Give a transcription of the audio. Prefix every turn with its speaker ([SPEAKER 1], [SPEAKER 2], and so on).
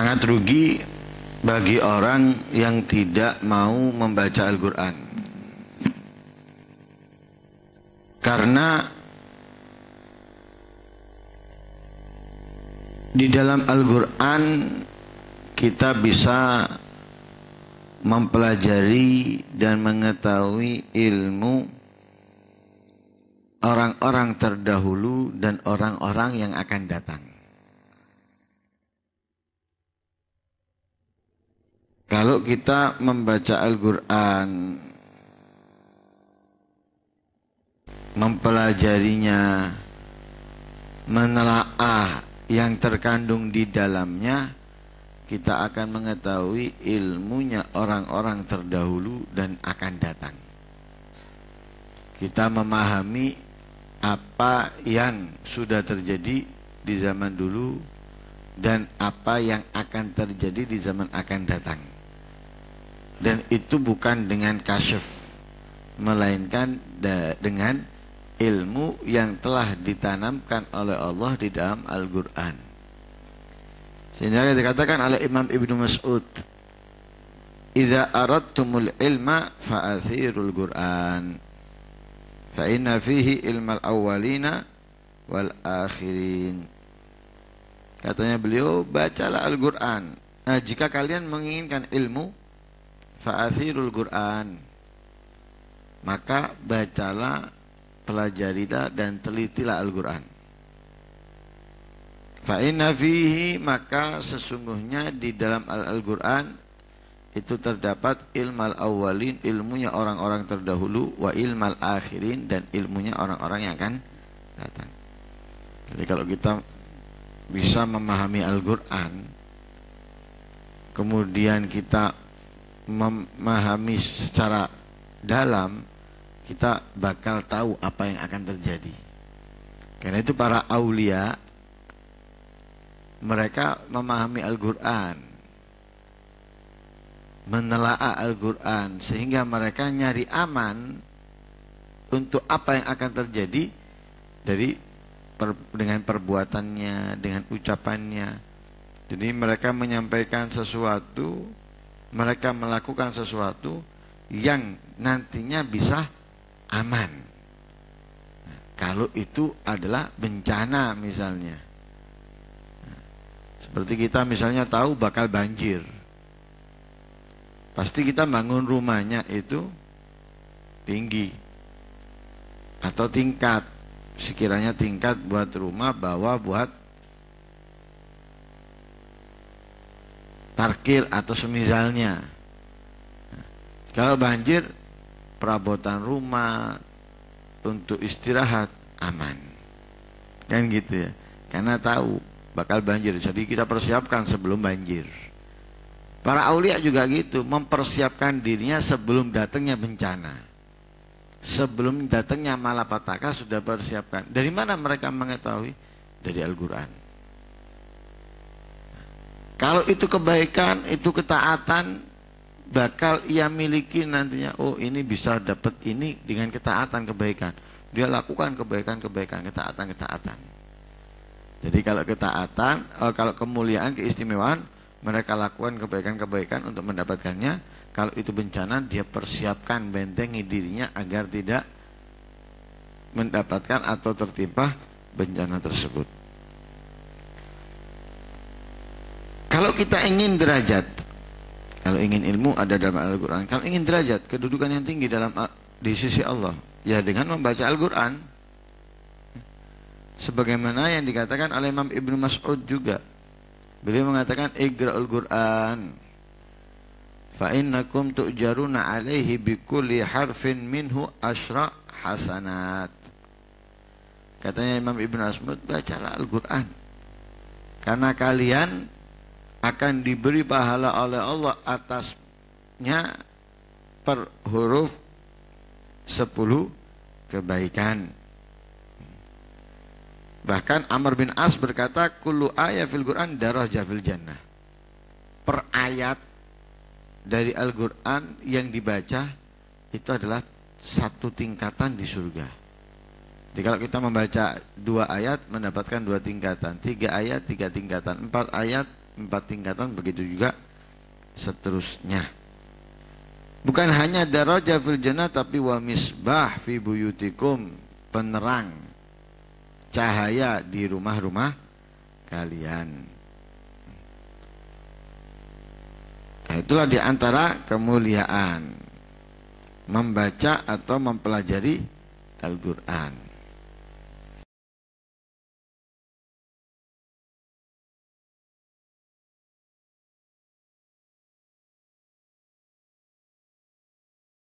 [SPEAKER 1] sangat rugi bagi orang yang tidak mau membaca Al-Quran karena di dalam Al-Quran kita bisa mempelajari dan mengetahui ilmu orang-orang terdahulu dan orang-orang yang akan datang Kalau kita membaca Al-Quran, mempelajarinya, menelaah yang terkandung di dalamnya, kita akan mengetahui ilmunya orang-orang terdahulu dan akan datang. Kita memahami apa yang sudah terjadi di zaman dulu dan apa yang akan terjadi di zaman akan datang dan itu bukan dengan kasyaf melainkan dengan ilmu yang telah ditanamkan oleh Allah di dalam Al-Qur'an. Sehingga dikatakan oleh Imam Ibnu Mas'ud, "Idza aradtumul ilma fa'athirul Qur'an." Fa inna fihi ilmal awwalina wal akhirin. Katanya beliau, bacalah Al-Qur'an. Nah, jika kalian menginginkan ilmu, Fa'athirul Quran Maka bacalah Pelajarilah dan telitilah Al-Quran Fa'inna fihi Maka sesungguhnya di dalam Al-Quran Itu terdapat ilmal awalin Ilmunya orang-orang terdahulu Wa ilmal akhirin Dan ilmunya orang-orang yang akan datang Jadi kalau kita bisa memahami Al-Quran Kemudian kita memahami secara dalam kita bakal tahu apa yang akan terjadi karena itu para aulia mereka memahami Al-Quran menelaah Al-Quran sehingga mereka nyari aman untuk apa yang akan terjadi dari per, dengan perbuatannya dengan ucapannya jadi mereka menyampaikan sesuatu mereka melakukan sesuatu yang nantinya bisa aman. kalau itu adalah bencana misalnya. seperti kita misalnya tahu bakal banjir. Pasti kita bangun rumahnya itu tinggi atau tingkat. Sekiranya tingkat buat rumah, bawah buat parkir atau semisalnya. Kalau banjir, perabotan rumah untuk istirahat aman. Kan gitu ya. Karena tahu bakal banjir. Jadi kita persiapkan sebelum banjir. Para aulia juga gitu, mempersiapkan dirinya sebelum datangnya bencana. Sebelum datangnya malapetaka sudah persiapkan. Dari mana mereka mengetahui? Dari Al-Qur'an. Kalau itu kebaikan, itu ketaatan, bakal ia miliki nantinya. Oh, ini bisa dapat ini dengan ketaatan kebaikan. Dia lakukan kebaikan-kebaikan, ketaatan-ketaatan. Jadi kalau ketaatan, eh, kalau kemuliaan, keistimewaan, mereka lakukan kebaikan-kebaikan untuk mendapatkannya. Kalau itu bencana, dia persiapkan bentengi dirinya agar tidak mendapatkan atau tertimpa bencana tersebut. kita ingin derajat, kalau ingin ilmu ada dalam Al-Quran. Kalau ingin derajat, kedudukan yang tinggi dalam di sisi Allah, ya dengan membaca Al-Quran. Sebagaimana yang dikatakan oleh Imam Ibn Mas'ud juga. Beliau mengatakan Iqra'ul Qur'an fa tu'jaruna 'alaihi bi kulli harfin minhu asra' hasanat. Katanya Imam Ibn Mas'ud, bacalah Al-Qur'an. Karena kalian akan diberi pahala oleh Allah atasnya per huruf sepuluh kebaikan. Bahkan Amr bin As berkata, "Kullu ayat fil Qur'an darah jafil jannah." Per ayat dari Al-Qur'an yang dibaca itu adalah satu tingkatan di surga. Jadi kalau kita membaca dua ayat mendapatkan dua tingkatan, tiga ayat tiga tingkatan, empat ayat empat tingkatan begitu juga seterusnya bukan hanya daraja fil jannah tapi wa misbah fi buyutikum penerang cahaya di rumah-rumah kalian nah, itulah diantara kemuliaan membaca atau mempelajari Al-Quran